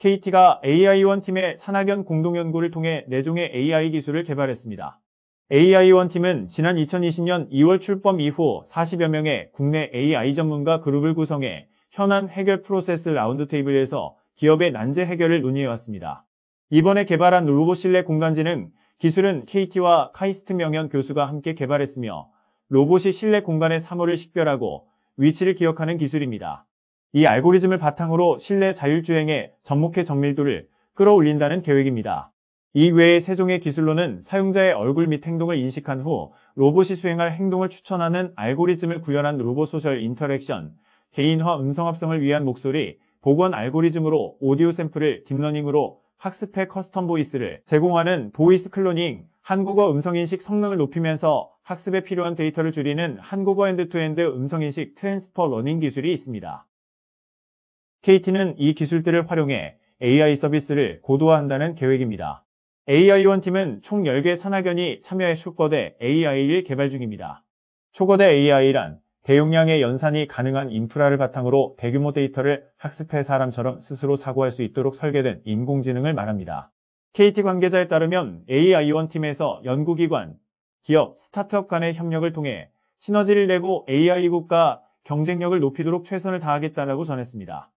KT가 a i 1 팀의 산학연 공동연구를 통해 내종의 AI 기술을 개발했습니다. a i 1 팀은 지난 2020년 2월 출범 이후 40여 명의 국내 AI 전문가 그룹을 구성해 현안 해결 프로세스 라운드 테이블에서 기업의 난제 해결을 논의해왔습니다. 이번에 개발한 로봇 실내 공간지능 기술은 KT와 카이스트 명현 교수가 함께 개발했으며 로봇이 실내 공간의 사물을 식별하고 위치를 기억하는 기술입니다. 이 알고리즘을 바탕으로 실내 자율주행의 접목해 정밀도를 끌어올린다는 계획입니다. 이 외에 세종의 기술로는 사용자의 얼굴 및 행동을 인식한 후 로봇이 수행할 행동을 추천하는 알고리즘을 구현한 로봇 소셜 인터랙션, 개인화 음성 합성을 위한 목소리, 복원 알고리즘으로 오디오 샘플을 딥러닝으로 학습해 커스텀 보이스를 제공하는 보이스 클로닝, 한국어 음성인식 성능을 높이면서 학습에 필요한 데이터를 줄이는 한국어 엔드투엔드 음성인식 트랜스퍼 러닝 기술이 있습니다. KT는 이 기술들을 활용해 AI 서비스를 고도화한다는 계획입니다. AI원팀은 총 10개 산학연이 참여해 초거대 AI를 개발 중입니다. 초거대 AI란 대용량의 연산이 가능한 인프라를 바탕으로 대규모 데이터를 학습해 사람처럼 스스로 사고할 수 있도록 설계된 인공지능을 말합니다. KT 관계자에 따르면 AI원팀에서 연구기관, 기업, 스타트업 간의 협력을 통해 시너지를 내고 AI 국가 경쟁력을 높이도록 최선을 다하겠다고 전했습니다.